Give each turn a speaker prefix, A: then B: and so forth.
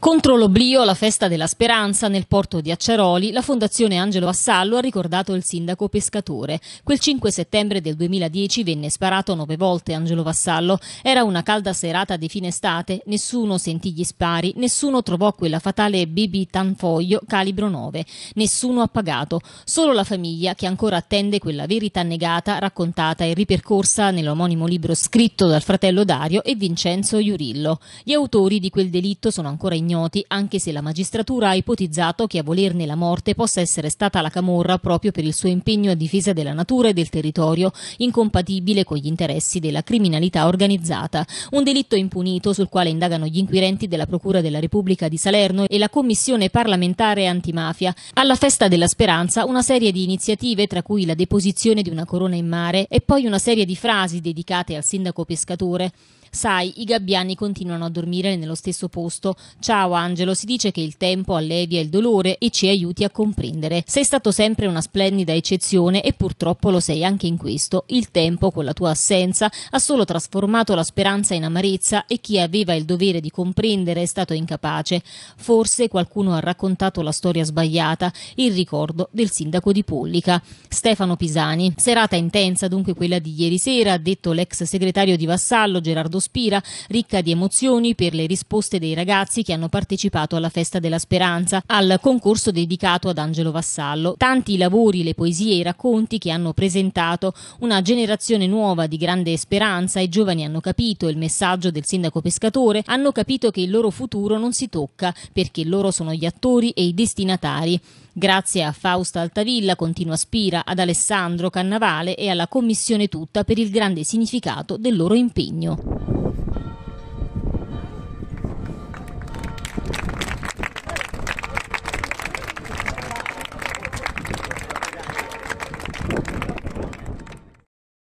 A: Contro l'oblio, la festa della speranza nel porto di Acciaroli, la Fondazione Angelo Vassallo ha ricordato il sindaco pescatore. Quel 5 settembre del 2010 venne sparato nove volte Angelo Vassallo. Era una calda serata di fine estate, nessuno sentì gli spari, nessuno trovò quella fatale BB Tanfoglio calibro 9, nessuno ha pagato, solo la famiglia che ancora attende quella verità negata, raccontata e ripercorsa nell'omonimo libro scritto dal fratello Dario e Vincenzo Iurillo. Gli autori di quel delitto sono ancora in ignoti, anche se la magistratura ha ipotizzato che a volerne la morte possa essere stata la Camorra proprio per il suo impegno a difesa della natura e del territorio, incompatibile con gli interessi della criminalità organizzata. Un delitto impunito sul quale indagano gli inquirenti della Procura della Repubblica di Salerno e la Commissione parlamentare antimafia. Alla Festa della Speranza una serie di iniziative, tra cui la deposizione di una corona in mare e poi una serie di frasi dedicate al sindaco pescatore. Sai, i gabbiani continuano a dormire nello stesso posto. Ciao Ciao Angelo, si dice che il tempo allevia il dolore e ci aiuti a comprendere. Sei stato sempre una splendida eccezione e purtroppo lo sei anche in questo. Il tempo, con la tua assenza, ha solo trasformato la speranza in amarezza e chi aveva il dovere di comprendere è stato incapace. Forse qualcuno ha raccontato la storia sbagliata, il ricordo del sindaco di Pollica, Stefano Pisani. Serata intensa dunque quella di ieri sera, ha detto l'ex segretario di Vassallo Gerardo Spira, ricca di emozioni per le risposte dei ragazzi che hanno hanno partecipato alla Festa della Speranza, al concorso dedicato ad Angelo Vassallo. Tanti i lavori, le poesie e i racconti che hanno presentato una generazione nuova di grande speranza. I giovani hanno capito il messaggio del sindaco pescatore, hanno capito che il loro futuro non si tocca perché loro sono gli attori e i destinatari. Grazie a Fausta Altavilla, Continua Spira, ad Alessandro Cannavale e alla Commissione tutta per il grande significato del loro impegno.